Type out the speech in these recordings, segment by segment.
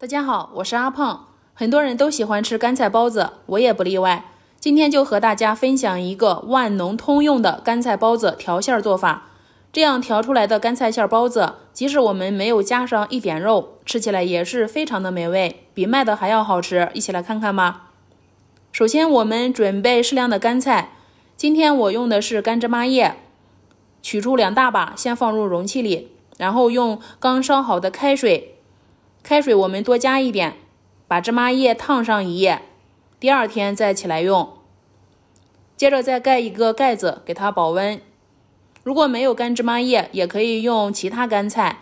大家好，我是阿胖，很多人都喜欢吃干菜包子，我也不例外。今天就和大家分享一个万能通用的干菜包子调馅做法，这样调出来的干菜馅包子，即使我们没有加上一点肉，吃起来也是非常的美味，比卖的还要好吃。一起来看看吧。首先，我们准备适量的干菜，今天我用的是干芝麻叶，取出两大把，先放入容器里，然后用刚烧好的开水。开水我们多加一点，把芝麻叶烫上一夜，第二天再起来用。接着再盖一个盖子给它保温。如果没有干芝麻叶，也可以用其他干菜，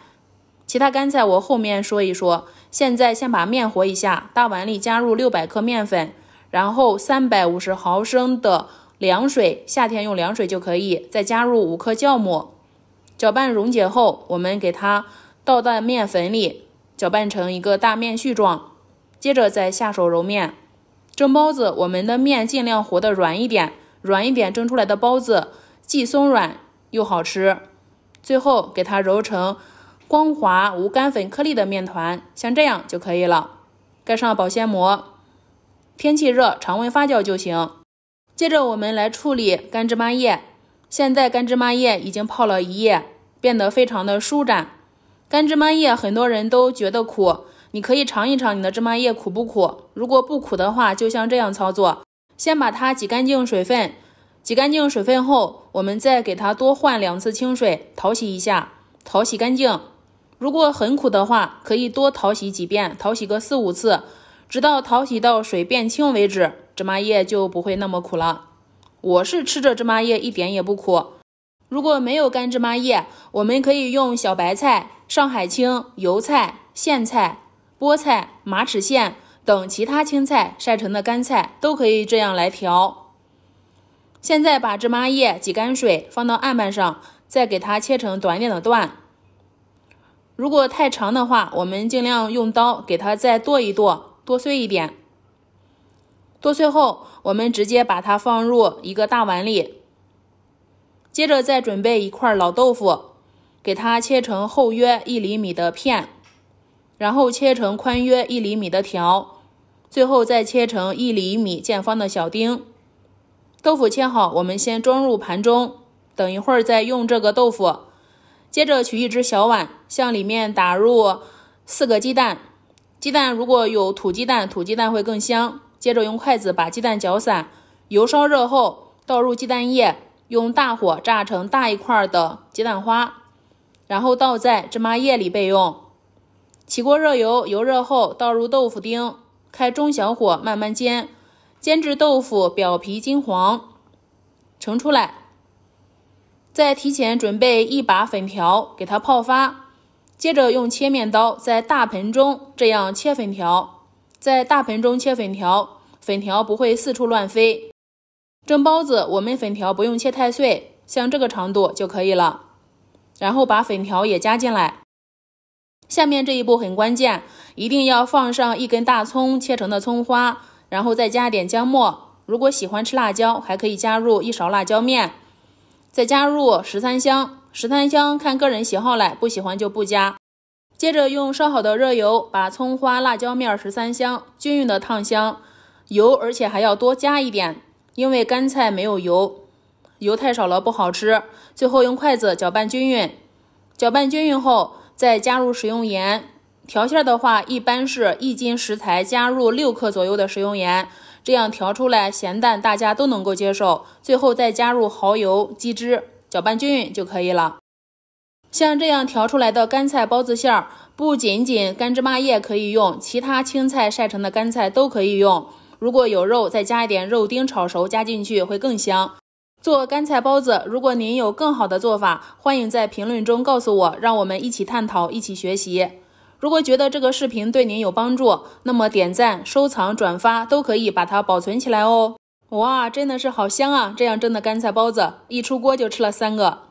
其他干菜我后面说一说。现在先把面和一下，大碗里加入六百克面粉，然后三百五十毫升的凉水，夏天用凉水就可以，再加入五克酵母，搅拌溶解后，我们给它倒在面粉里。搅拌成一个大面絮状，接着再下手揉面。蒸包子，我们的面尽量和的软一点，软一点蒸出来的包子既松软又好吃。最后给它揉成光滑无干粉颗粒的面团，像这样就可以了。盖上保鲜膜，天气热常温发酵就行。接着我们来处理干芝麻叶，现在干芝麻叶已经泡了一夜，变得非常的舒展。干芝麻叶很多人都觉得苦，你可以尝一尝你的芝麻叶苦不苦？如果不苦的话，就像这样操作：先把它挤干净水分，挤干净水分后，我们再给它多换两次清水淘洗一下，淘洗干净。如果很苦的话，可以多淘洗几遍，淘洗个四五次，直到淘洗到水变清为止，芝麻叶就不会那么苦了。我是吃着芝麻叶一点也不苦。如果没有干芝麻叶，我们可以用小白菜、上海青、油菜、苋菜、菠菜、马齿苋等其他青菜晒成的干菜，都可以这样来调。现在把芝麻叶挤干水，放到案板上，再给它切成短点的段。如果太长的话，我们尽量用刀给它再剁一剁，剁碎一点。剁碎后，我们直接把它放入一个大碗里。接着再准备一块老豆腐，给它切成厚约一厘米的片，然后切成宽约一厘米的条，最后再切成一厘米见方的小丁。豆腐切好，我们先装入盘中，等一会儿再用这个豆腐。接着取一只小碗，向里面打入四个鸡蛋。鸡蛋如果有土鸡蛋，土鸡蛋会更香。接着用筷子把鸡蛋搅散，油烧热后倒入鸡蛋液。用大火炸成大一块的鸡蛋花，然后倒在芝麻叶里备用。起锅热油，油热后倒入豆腐丁，开中小火慢慢煎，煎至豆腐表皮金黄，盛出来。再提前准备一把粉条，给它泡发。接着用切面刀在大盆中这样切粉条，在大盆中切粉条，粉条不会四处乱飞。蒸包子，我们粉条不用切太碎，像这个长度就可以了。然后把粉条也加进来。下面这一步很关键，一定要放上一根大葱切成的葱花，然后再加点姜末。如果喜欢吃辣椒，还可以加入一勺辣椒面。再加入十三香，十三香看个人喜好来，不喜欢就不加。接着用烧好的热油把葱花、辣椒面、十三香均匀的烫香油，而且还要多加一点。因为干菜没有油，油太少了不好吃。最后用筷子搅拌均匀，搅拌均匀后，再加入食用盐调馅儿的话，一般是一斤食材加入六克左右的食用盐，这样调出来咸淡大家都能够接受。最后再加入蚝油、鸡汁，搅拌均匀就可以了。像这样调出来的干菜包子馅儿，不仅仅干芝麻叶可以用，其他青菜晒成的干菜都可以用。如果有肉，再加一点肉丁炒熟，加进去会更香。做干菜包子，如果您有更好的做法，欢迎在评论中告诉我，让我们一起探讨，一起学习。如果觉得这个视频对您有帮助，那么点赞、收藏、转发都可以把它保存起来哦。哇，真的是好香啊！这样蒸的干菜包子，一出锅就吃了三个。